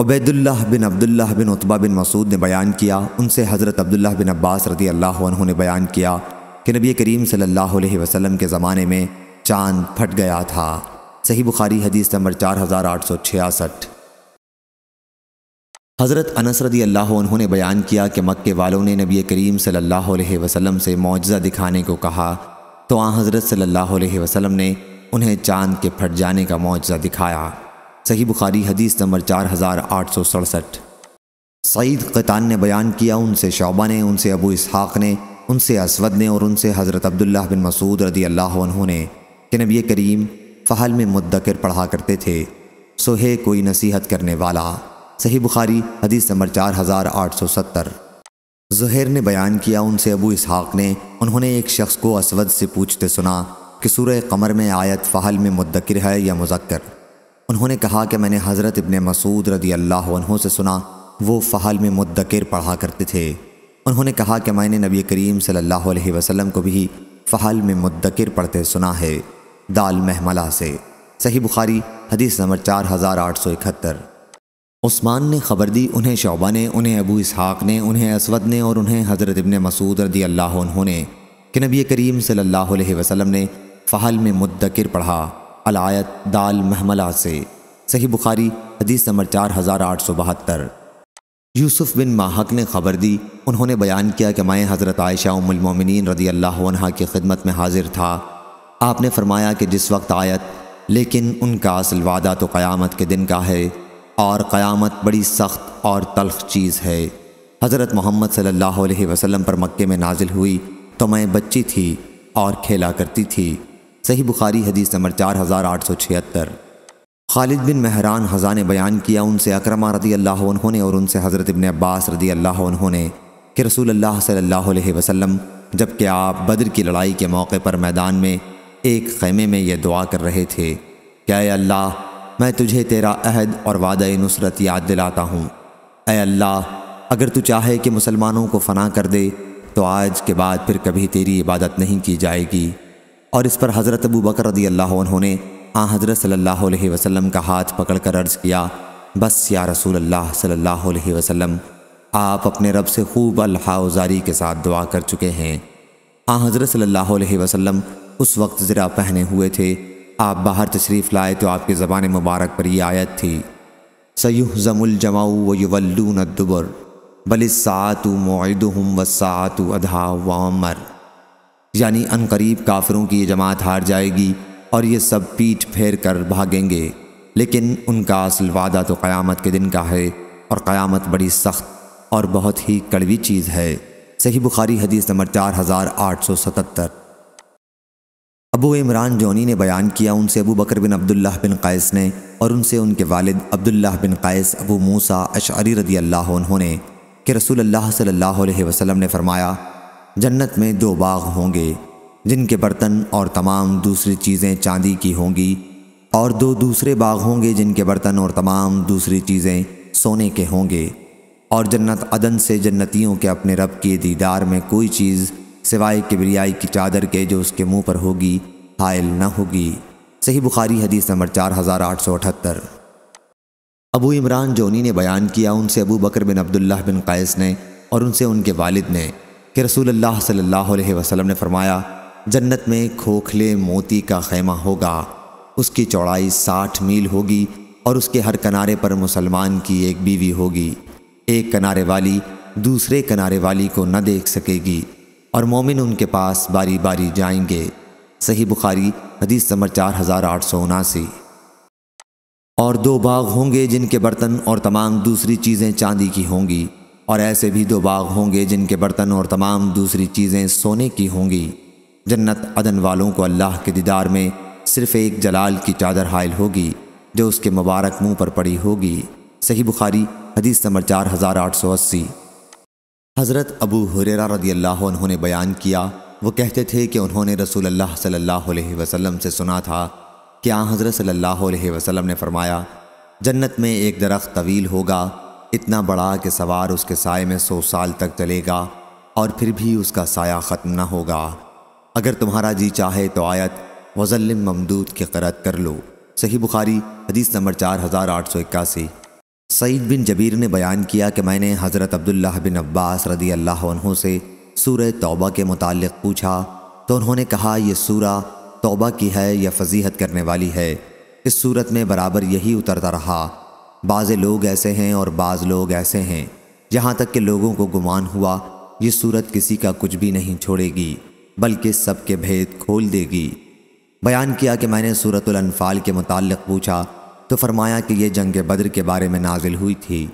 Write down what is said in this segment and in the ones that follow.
उबैदुल्ला बिन अब्दुल्ला बिन उतबा बिन मसूद ने बयान किया उनसे हज़रत अब्दुल्ला बिन अब्बास रदी अल्लाह ने बयान किया कि नबी करीम सल्लल्लाहु अलैहि वसल्लम के ज़माने में चांद फट गया था सही बुखारी हदीस नंबर चार हज़ार आठ सौ छियासठ हज़रत अनस रदी अल्लाह ने बयान किया कि मक्के वालों ने नबी करीम सल्लल्लाहु अलैहि वसल्लम से मुआजा दिखाने को कहा तो आ हज़रत सल्लल्लाहु अलैहि वसल्लम ने उन्हें चांद के फट जाने का मुआजा दिखाया सही बुखारी हदीस नंबर चार हज़ार आठ सौ सड़सठ सईद कतान ने बयान किया उनसे शोबा ने उनसे अबू इसहाक़ ने उनसे असवद ने और उनसे हज़रत अब्दुल्ला बिन मसूद रदी अल्लाह ने कि नबी करीम फ़हल में मुद्दकर पढ़ा करते थे सोहे कोई नसीहत करने वाला सही बुखारी हदीस नंबर चार हज़ार आठ सौ सत्तर जहर ने बयान किया उनसे अबू इसहाक़ ने उन्होंने एक शख्स को असवद से पूछते सुना कि सूर कमर में आयत फ़हल में मुद्दकर है या मुजक्र उन्होंने कहा कि मैंने हज़रत इबन मसूद रदी अल्लाह से सुना वो फ़हल में मुद्दकर पढ़ा करते थे उन्होंने कहा कि मैंने नबी करीम सल्लल्लाहु अलैहि वसल्लम को भी फ़हल में मुद्दकर पढ़ते सुना है दाल महमला से सही बुखारी हदीस नंबर चार हज़ार आठ सौ इकहत्तर उस्मान ने खबर दी उन्हें शोबा ने उन्हें अबू इसहाक़ ने उन्हें असवद ने और उन्हें हज़रत इबन मसूद रदी अल्लाह ने कि नबी करीम सल्लल्लाहु अलैहि वसल्लम ने फ़हल में मुद्दकर पढ़ा अलायत दाल महमला से सही बुखारी हदीस नंबर चार हज़ार आठ सौ बहत्तर यूसुफ बिन माहक ने ख़बर दी उन्होंने बयान किया कि मैं हज़रत आयशा उमिन रदी अल्लाह की खिदमत में हाजिर था आपने फरमाया कि जिस वक्त आयत लेकिन उनका असल वादा तो क़यामत के दिन का है और क़यामत बड़ी सख्त और तलख चीज़ है हज़रत मोहम्मद सल्ला वसलम पर मक् में नाजिल हुई तो मैं बच्ची थी और खेला करती थी सही बुखारी हदीस नंबर चार हज़ार आठ सौ छिहत्तर खालिद बिन महरान हज़ा ने बयान किया उनसे अक्रमा रदी अल्लाह उन्होंने और उनसे हज़रत इबन अब्बास रदी अल्लाह उन्होंने कि रसूल अल्लाह सल्लल्लाहु अलैहि वसल्लम जबकि आप बद्र की लड़ाई के मौके पर मैदान में एक खैमे में यह दुआ कर रहे थे क्या अल्लाह मैं तुझे तेरा अहद और वादा नुसरत याद दिलाता हूँ अल्लाह अगर तू चाहे कि मुसलमानों को फना कर दे तो आज के बाद फिर कभी तेरी इबादत नहीं की जाएगी और इस पर हज़रत अबू बकर रदी अल्लाह उन्होंने आ हाँ हज़रत सल्लल्लाहु अलैहि वसल्लम का हाथ पकड़कर अर्ज़ किया बस या रसूल अल्लाह सल्लल्लाहु अलैहि वसल्लम आप अपने रब से खूब अल्लाजारी के साथ दुआ कर चुके हैं आ हाँ हज़रत सल्लल्लाहु अलैहि वसल्लम उस वक्त ज़रा पहने हुए थे आप बाहर तशरीफ़ लाए तो आपकी ज़बान मुबारक पर यह आयत थी सयुह जमुल जमाऊ व नदुबर दुबर सातु मोदुम वसातु अधा वामर यानी अनकरीब काफिरों की ये जमात हार जाएगी और ये सब पीठ फेर कर भागेंगे लेकिन उनका असल वादा तो क़यामत के दिन का है और क़यामत बड़ी सख्त और बहुत ही कड़वी चीज़ है सही बुखारी हदीस नंबर चार हज़ार आठ सौ सतहत्तर अबू इमरान जोनी ने बयान किया उनसे अबू बकर बिन अब्दुल्लाह बिन कैस ने और उनसे उनके वालिद अब्दुल्लाह बिन कैस अबू मूसा अशरी रदी अल्लाह उन्होंने कि रसूल अल्लाह सल्लल्लाहु अलैहि वसल्लम ने फरमाया जन्नत में दो बाग होंगे जिनके बर्तन और तमाम दूसरी चीज़ें चांदी की होंगी और दो दूसरे बाग होंगे जिनके बर्तन और तमाम दूसरी चीज़ें सोने के होंगे और जन्नत अदन से जन्नतियों के अपने रब के दीदार में कोई चीज़ सिवाय किबरियाई की चादर के जो उसके मुंह पर होगी हायल न होगी सही बुखारी हदीस नंबर चार हज़ार आठ सौ अठहत्तर अबू इमरान जोनी ने बयान किया उनसे अबू बकर बिन अब्दुल्ला बिन कैस ने और उनसे उनके वालिद ने कि रसूल अल्लाह सल्लल्लाहु अलैहि वसल्लम ने फरमाया जन्नत में खोखले मोती का खैमा होगा उसकी चौड़ाई साठ मील होगी और उसके हर किनारे पर मुसलमान की एक बीवी होगी एक किनारे वाली दूसरे किनारे वाली को न देख सकेगी और मोमिन उनके पास बारी बारी जाएंगे सही बुखारी हदीस समर चार हज़ार आठ सौ उनासी और दो बाग होंगे जिनके बर्तन और तमाम दूसरी चीज़ें चांदी की होंगी और ऐसे भी दो बाग होंगे जिनके बर्तन और तमाम दूसरी चीज़ें सोने की होंगी जन्नत अदन वालों को अल्लाह के दीदार में सिर्फ़ एक जलाल की चादर हायल होगी जो उसके मुबारक मुंह पर पड़ी होगी सही बुखारी हदीस नंबर चार हज़ार आठ सौ अस्सी हज़रत अबू हुरेरा रदी अल्लाह उन्होंने बयान किया वो कहते थे कि उन्होंने रसूल अल्लाह सल्लल्लाहु अलैहि वसल्लम से सुना था कि आ हज़रत सल्लल्लाहु अलैहि वसल्लम ने फरमाया जन्नत में एक दरख्त तवील होगा इतना बड़ा कि सवार उसके साय में सौ साल तक चलेगा और फिर भी उसका साया ख़त्म ना होगा अगर तुम्हारा जी चाहे तो आयत वज़ल्लम ममदूद की करत कर लो सही बुखारी हदीस नंबर चार हज़ार आठ सौ इक्यासी सईद बिन जबीर ने बयान किया कि मैंने हज़रत अब्दुल्ला बिन अब्बास रदी अल्लाह से सूर तौबा के मुतल पूछा तो उन्होंने कहा यह सूरा तौबा की है या फजीहत करने वाली है इस सूरत में बराबर यही उतरता रहा बाज़ लोग ऐसे हैं और बाज़ लोग ऐसे हैं यहाँ तक कि लोगों को गुमान हुआ ये सूरत किसी का कुछ भी नहीं छोड़ेगी बल्कि सबके भेद खोल देगी बयान किया कि मैंने सूरतुल्फाल के मुतालिक पूछा तो फरमाया कि यह जंग बद्र के बारे में नाजिल हुई थी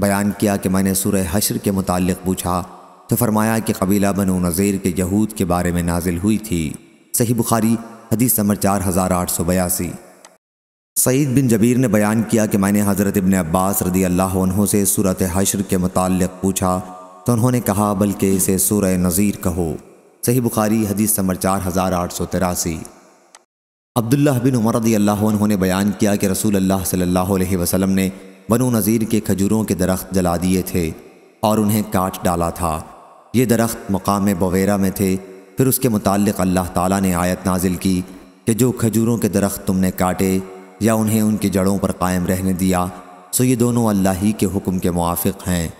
बयान किया कि मैंने सूरह हशर के मुतालिक पूछा तो फरमाया कि कबीला बनो नज़ीर के यहूद के बारे में नाजिल हुई थी सही बुखारी हदीस नंबर चार हज़ार आठ सौ बयासी सईद बिन जबीर ने बयान किया कि मैंने हज़रत इबन अब्बास रदी अल्लाह से सूरत हशर के मतलब पूछा तो उन्होंने कहा बल्कि इसे सूर नज़ीर कहो सही बुखारी हदीस नंबर चार हज़ार आठ सौ तिरासी अब्दुल्ला बिन उमर रदी अल्लाह उन्होंने बयान किया कि रसूल अल्लाह सल्लल्लाहु अलैहि वसल्लम ने बनो नज़ीर के खजूरों के दरख्त जला दिए थे और उन्हें काट डाला था ये दरख्त मकाम बवेरा में थे फिर उसके मुतल अल्लाह तयत ने आयत नाजिल की कि जो खजूरों के दरख्त तुमने काटे या उन्हें उनकी जड़ों पर कायम रहने दिया सो ये दोनों अल्लाह ही के हुक्म के मुआफ़ हैं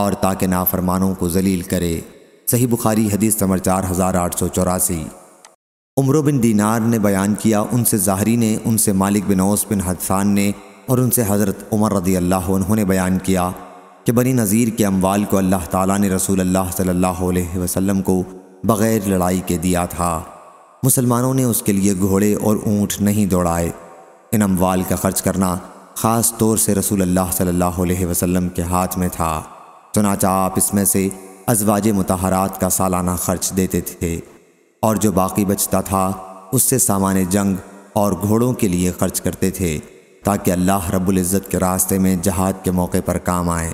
और ताकि नाफरमानों को जलील करे सही बुखारी हदीस नंबर चार हज़ार आठ सौ चौरासी उम्र बिन दीनार ने बयान किया उनसे ज़ाहरी ने उनसे मालिक बिन औस बिन हदसान ने और उनसे हज़रत उमर रदी अल्लाह उन्होंने बयान किया कि बनी नज़ीर के अमवाल को अल्लाह ताला ने रसूल अल्लाह सल्लल्लाहु अलैहि वसल्लम को बग़ैर लड़ाई के दिया था मुसलमानों ने उसके लिए घोड़े और ऊँट नहीं दौड़ाए इन अमवाल का खर्च करना ख़ास तौर से रसूल अल्लाह सल्लल्लाहु अलैहि वसल्लम के हाथ में था सुनाचा आप इसमें से अजवाज मतहरात का सालाना खर्च देते थे और जो बाकी बचता था उससे सामान जंग और घोड़ों के लिए खर्च करते थे ताकि अल्लाह रब्ज़त के रास्ते में जहाद के मौके पर काम आए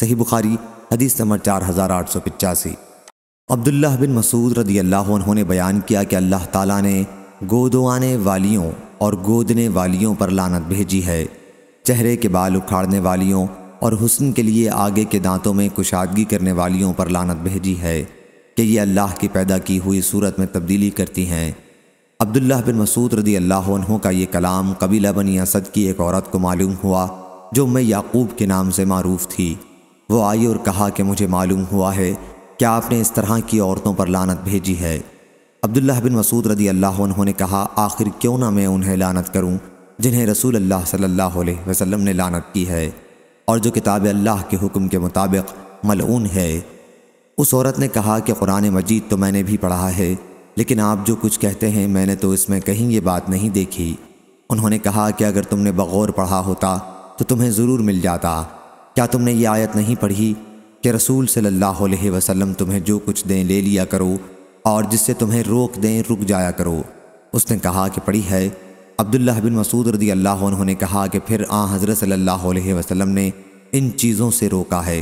सही बुखारी हदीस नंबर चार हज़ार आठ सौ पचासी अब्दुल्ला बिन मसूद रदी अल्लाह उन्होंने बयान किया कि अल्लाह ताला ने गोदो आने वालियों और गोदने वालियों पर लानत भेजी है चेहरे के बाल उखाड़ने वालियों और हुसन के लिए आगे के दांतों में कुशादगी करने वालियों पर लानत भेजी है कि ये अल्लाह की पैदा की हुई सूरत में तब्दीली करती हैं अब्दुल्ला बिन मसूद रदी अल्लाह का ये कलाम कबीला बन असद की एक औरत को मालूम हुआ जो मैं याकूब के नाम से मरूफ़ थी वो आई और कहा कि मुझे मालूम हुआ है क्या आपने इस तरह की औरतों पर लानत भेजी है अब्दुल्ला बिन मसूद रदी अल्लाह ने कहा आखिर क्यों ना मैं उन्हें लानत करूं जिन्हें रसूल अल्लाह सल्लल्लाहु अलैहि वसल्लम ने लानत की है और जो किताब अल्लाह के हुक्म के मुताबिक मलऊन है उस औरत ने कहा कि कुरान मजीद तो मैंने भी पढ़ा है लेकिन आप जो कुछ कहते हैं मैंने तो इसमें कहीं ये बात नहीं देखी उन्होंने कहा कि अगर तुमने बगौर पढ़ा होता तो तुम्हें ज़रूर मिल जाता क्या तुमने ये आयत नहीं पढ़ी कि रसूल सल्लल्लाहु अलैहि वसल्लम तुम्हें जो कुछ दें ले लिया करो और जिससे तुम्हें रोक दें रुक जाया करो उसने कहा कि पढ़ी है अब्दुल्लाह बिन मसूद रदी अल्लाह उन्होंने कहा कि फिर आ हज़रत अलैहि वसल्लम ने इन चीज़ों से रोका है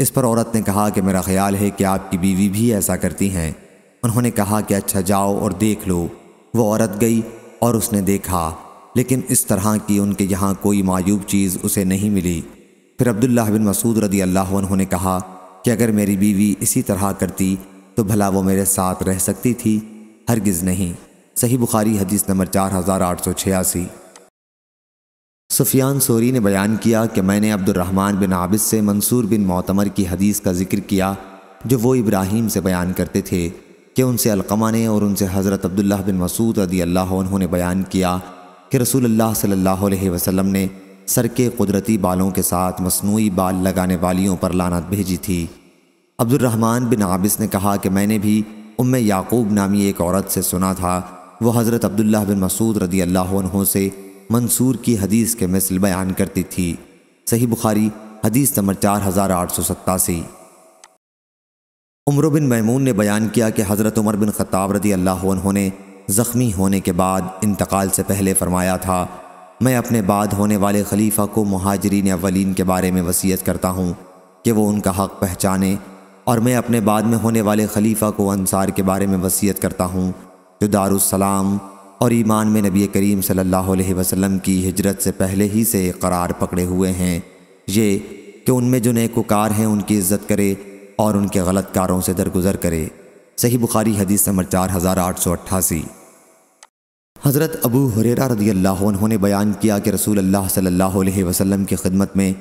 इस पर औरत ने कहा कि मेरा ख्याल है कि आपकी बीवी भी ऐसा करती हैं उन्होंने कहा कि अच्छा जाओ और देख लो वो औरत गई और उसने देखा लेकिन इस तरह की उनके यहाँ कोई मायूब चीज़ उसे नहीं मिली फिर अब्दुल्ला बिन मसूद रदी अल्लाह उन्होंने कहा कि अगर मेरी बीवी इसी तरह करती तो भला वो मेरे साथ रह सकती थी हरगिज़ नहीं सही बुखारी हदीस नंबर चार हज़ार आठ सौ छियासी सुफियान सोरी ने बयान किया कि मैंने अब्दुलरहमान बिन आबिद से मंसूर बिन मोतमर की हदीस का जिक्र किया जो वो इब्राहिम से बयान करते थे कि उनसे अलकमा ने और उनसे हज़रत अब्दुल्ला बिन मसूद रदी अल्लाह उन्होंने बयान किया कि रसूल अल्लाह सल्लल्लाहु अलैहि वसल्लम ने सर के कुदरती बालों के साथ मसनू बाल लगाने वालियों पर लानत भेजी थी अब्दुलरहमान बिन आबिस ने कहा कि मैंने भी उम याकूब नामी एक औरत से सुना था वह हज़रत अब्दुल्ला बिन मसूद रदी अल्लाह से मंसूर की हदीस के मिसल बयान करती थी सही बुखारी हदीस नंबर चार हज़ार आठ सौ सत्तासी उम्र बिन मैमून ने बयान किया कि हज़रत उमर बिन ख़ताब रदी अल्लाह ने ज़ख्मी होने के बाद इंतकाल से पहले फरमाया था मैं अपने बाद होने वाले खलीफा को महाजरीन अवलिन के बारे में वसीयत करता हूँ कि वो उनका हक पहचाने और मैं अपने बाद में होने वाले खलीफा को अंसार के बारे में वसीयत करता हूँ जो दारुसलाम और ईमान में नबी करीम सल्लल्लाहु अलैहि वसल्लम की हिजरत से पहले ही से करार पकड़े हुए हैं ये कि उनमें जो नेकोकार हैं उनकी इज्जत करे और उनके गलत कारों से दरगुजर करे सही बुखारी हदीस नंबर चार हज़ार आठ सौ अट्ठासी हज़रत अबू हुरेरा रदी अल्लाह ने बयान किया कि रसूल अल्लाह सल्लल्लाहु अलैहि वसल्लम की खिदमत में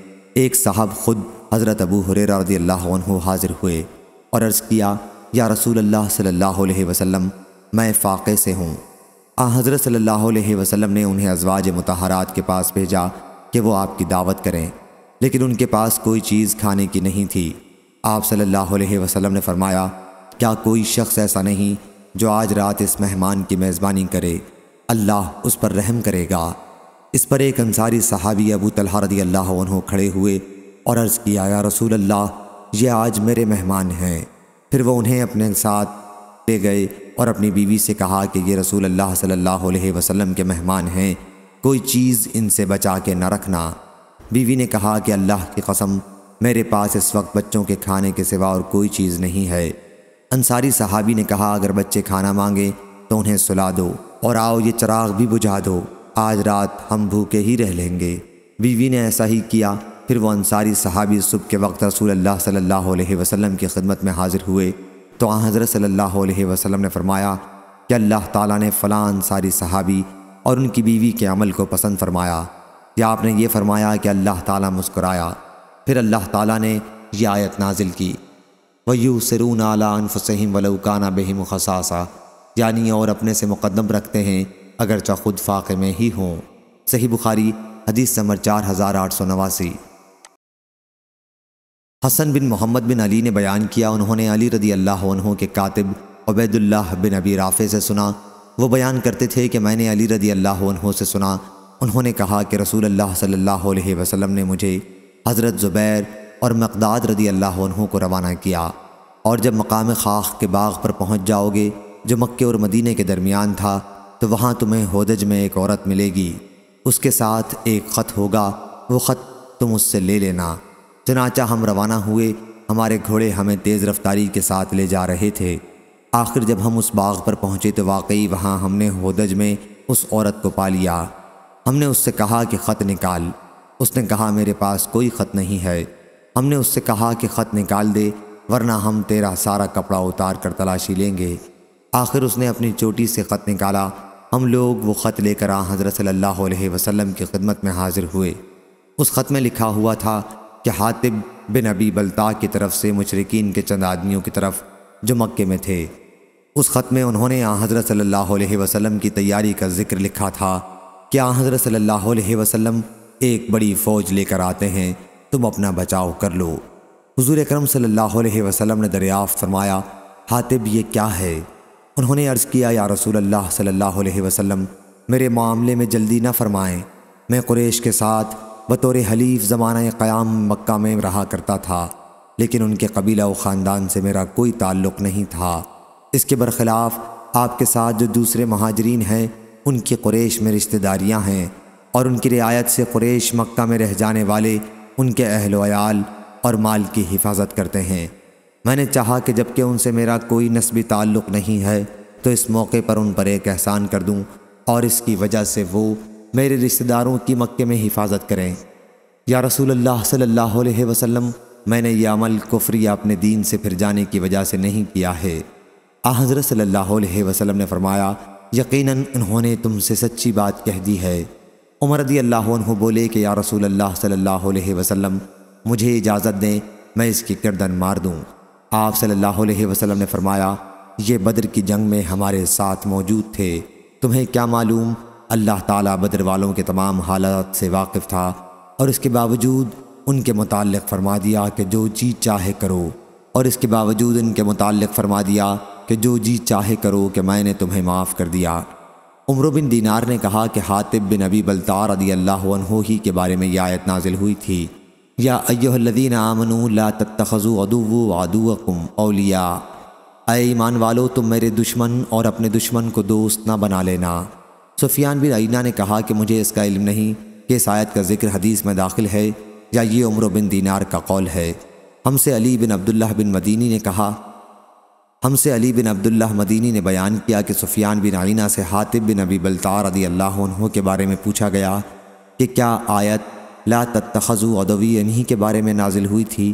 एक साहब खुद हज़रत अबू हुरर रदी अल्लाह हाज़िर हुए और अर्ज़ किया या रसूल अल्लाह सल्लल्लाहु अलैहि वसल्लम मैं फ़ाक़े से हूँ आ हज़रत सल्लल्लाहु अलैहि वसल्लम ने उन्हें अजवाज मतहरात के पास भेजा कि वो आपकी दावत करें लेकिन उनके पास कोई चीज़ खाने की नहीं थी आप सल्लल्लाहु अलैहि वसल्लम ने फरमाया क्या कोई शख्स ऐसा नहीं जो आज रात इस मेहमान की मेज़बानी करे अल्लाह उस पर रहम करेगा इस पर एक अंसारी सहाबी अबू तलहा रदी अल्लाह खड़े हुए और अर्ज़ किया या रसूल अल्लाह ये आज मेरे मेहमान हैं फिर वह उन्हें अपने साथ ले गए और अपनी बीवी से कहा कि ये रसूल अल्लाह सल्लल्लाहु अलैहि वसल्लम के मेहमान हैं कोई चीज़ इनसे बचा के न रखना बीवी ने कहा कि अल्लाह की कसम मेरे पास इस वक्त बच्चों के खाने के सिवा और कोई चीज़ नहीं है अंसारी सहाबी ने कहा अगर बच्चे खाना मांगे तो उन्हें सुला दो और आओ ये चराग भी बुझा दो आज रात हम भूखे ही रह लेंगे बीवी ने ऐसा ही किया फिर वो अंसारी सहाबी सुबह के वक्त रसूल अल्लाह सल्लल्लाहु अलैहि वसल्लम की खिदमत में हाजिर हुए तो आ हज़रत सल्लल्लाहु अलैहि वसल्लम ने फरमाया कि अल्लाह ताला ने फ़लाँ अंसारी सहाबी और उनकी बीवी के अमल को पसंद फरमाया या आपने ये फरमाया कि अल्लाह ताला मुस्कुराया फिर अल्लाह ताला ने यह आयत नाजिल की वयू सरून आला अनफसम वलौकाना बेहम खसासा यानी और अपने से मुकदम रखते हैं अगरचा खुद फाके में ही हों सही बुखारी हदीस नंबर चार हज़ार आठ सौ नवासी हसन बिन मोहम्मद बिन अली ने बयान किया उन्होंने अली रदी अल्लाह के कातिब उबैदुल्लाह बिन अबी राफ़े से सुना वो बयान करते थे कि मैंने अली रदी अल्लाह से सुना उन्होंने कहा कि रसूल अल्लाह सल्लल्लाहु अलैहि वसल्लम ने मुझे हज़रत ज़ुबैर और मकदाद रदी अल्लाह को रवाना किया और जब मकाम खाख के बाग पर पहुँच जाओगे जो मक्के और मदीने के दरमियान था तो वहाँ तुम्हें होदज में एक औरत मिलेगी उसके साथ एक ख़त होगा वो ख़त तुम उससे ले लेना चनाचा हम रवाना हुए हमारे घोड़े हमें तेज़ रफ्तारी के साथ ले जा रहे थे आखिर जब हम उस बाग पर पहुँचे तो वाकई वहाँ हमने होदज में उस औरत को पा लिया हमने उससे कहा कि ख़त निकाल उसने कहा मेरे पास कोई ख़त नहीं है हमने उससे कहा कि ख़त निकाल दे वरना हम तेरा सारा कपड़ा उतार कर तलाशी लेंगे आखिर उसने अपनी चोटी से ख़त निकाला हम लोग वो ख़त लेकर आ हज़रत सल्ला वसम की खिदमत में हाजिर हुए उस ख़त में लिखा हुआ था कि हातिब बिन अबी बलता की तरफ से मुशरकिन के चंद आदमियों की तरफ जो मक्के में थे उस ख़त में उन्होंने आ हज़रत सल्ला वसलम की तैयारी का जिक्र लिखा था कि आ हज़रत सल्ला वसम एक बड़ी फ़ौज लेकर आते हैं तुम अपना बचाव कर लो हजूर अक्रम सल्ला वसलम ने दरियाफ़ फरमाया हातिब ये क्या है उन्होंने अर्ज़ किया या रसूल अल्लाह सल्लल्लाहु अलैहि वसल्लम मेरे मामले में जल्दी ना फरमाएं मैं कुरेश के साथ बतौर हलीफ ज़माना क़याम मक्का में रहा करता था लेकिन उनके कबीला व ख़ानदान से मेरा कोई ताल्लुक़ नहीं था इसके बरखिलाफ़ आपके साथ जो दूसरे महाजरीन हैं उनकी कुरेश में रिश्तेदारियाँ हैं और उनकी रियायत से कुरेश मक्का में रह जाने वाले उनके अहल और माल की हिफाजत करते हैं मैंने चाहा कि जबकि उनसे मेरा कोई नस्बी ताल्लुक़ नहीं है तो इस मौके पर उन पर एक एहसान कर दूं और इसकी वजह से वो मेरे रिश्तेदारों की मक्के में हिफाजत करें या रसूल अल्लाह सल्लल्लाहु अलैहि वसल्लम मैंने यह अमल कुफरी अपने दीन से फिर जाने की वजह से नहीं किया है आ हज़रत सल्लल्लाहु अलैहि वसल्लम ने फरमाया यकीनन उन्होंने तुमसे सच्ची बात कह दी है उमर रदी अल्लाह बोले कि या रसूल अल्लाह सल्लल्लाहु अलैहि वसल्लम मुझे इजाज़त दें मैं इसकी गर्दन मार दूँ आप सल्लल्लाहु अलैहि वसल्लम ने फरमाया ये बद्र की जंग में हमारे साथ मौजूद थे तुम्हें क्या मालूम अल्लाह ताला बद्र वालों के तमाम हालात से वाकिफ़ था और इसके बावजूद उनके मुतल फरमा दिया कि जो जी चाहे करो और इसके बावजूद इनके मुतल फरमा दिया कि जो जी चाहे करो कि मैंने तुम्हें माफ़ कर दिया उम्र बिन दीनार ने कहा कि हातिब बिन अबी बलतार रदी अल्लाह ही के बारे में यह आयत नाजिल हुई थी या अयोहलदीन आमनु ला तखज़ु अदुव अदुवकुम अलिया आए ईमान वालो तुम मेरे दुश्मन और अपने दुश्मन को दोस्त ना बना लेना सुफियान बिन अना ने कहा कि मुझे इसका इल्म नहीं कि इस आयत का जिक्र हदीस में दाखिल है या ये उम्र बिन दीनार का कौल है हमसे अली बिन अब्दुल्ला बिन मदीनी ने कहा हमसे अली बिन अब्दुल्ला मदीनी ने बयान किया कि सुफियान बिन आइना से हातिब बिन अबी बलतार अदी अल्लाह के बारे में पूछा गया कि क्या आयत ला तत्तखजू अदवी इन्हीं के बारे में नाजिल हुई थी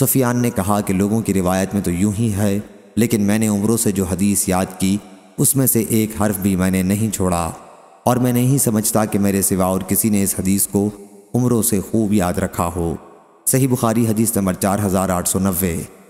सुफियान ने कहा कि लोगों की रिवायत में तो यूं ही है लेकिन मैंने उम्रों से जो हदीस याद की उसमें से एक हर्फ भी मैंने नहीं छोड़ा और मैं नहीं समझता कि मेरे सिवा और किसी ने इस हदीस को उम्रों से खूब याद रखा हो सही बुखारी हदीस नंबर चार हज़ार आठ सौ नब्बे